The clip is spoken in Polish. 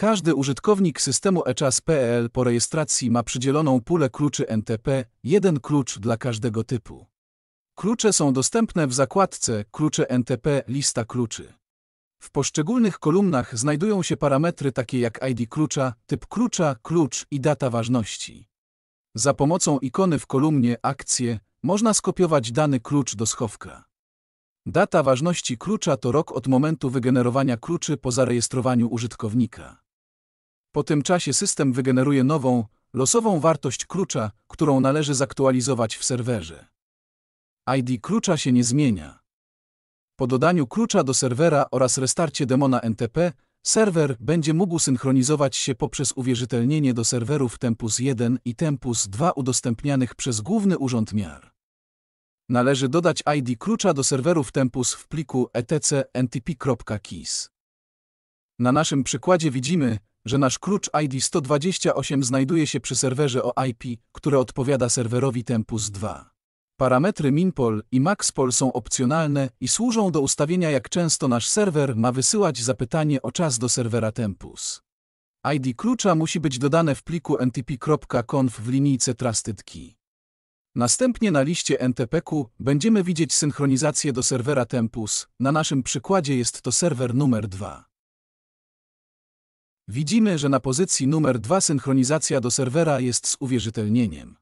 Każdy użytkownik systemu eChas.pl po rejestracji ma przydzieloną pulę kluczy NTP, jeden klucz dla każdego typu. Klucze są dostępne w zakładce Klucze NTP Lista kluczy. W poszczególnych kolumnach znajdują się parametry takie jak ID klucza, typ klucza, klucz i data ważności. Za pomocą ikony w kolumnie Akcje można skopiować dany klucz do schowka. Data ważności klucza to rok od momentu wygenerowania kluczy po zarejestrowaniu użytkownika. Po tym czasie system wygeneruje nową, losową wartość klucza, którą należy zaktualizować w serwerze. ID klucza się nie zmienia. Po dodaniu klucza do serwera oraz restarcie demona NTP, serwer będzie mógł synchronizować się poprzez uwierzytelnienie do serwerów Tempus 1 i Tempus 2 udostępnianych przez Główny Urząd Miar. Należy dodać ID klucza do serwerów Tempus w pliku etc.ntp.keys. Na naszym przykładzie widzimy, że nasz klucz ID 128 znajduje się przy serwerze o IP, który odpowiada serwerowi Tempus 2. Parametry MinPol i MaxPol są opcjonalne i służą do ustawienia jak często nasz serwer ma wysyłać zapytanie o czas do serwera Tempus. ID klucza musi być dodane w pliku ntp.conf w linijce Trusted Key. Następnie na liście NTP-ku będziemy widzieć synchronizację do serwera Tempus, na naszym przykładzie jest to serwer numer 2. Widzimy, że na pozycji numer 2 synchronizacja do serwera jest z uwierzytelnieniem.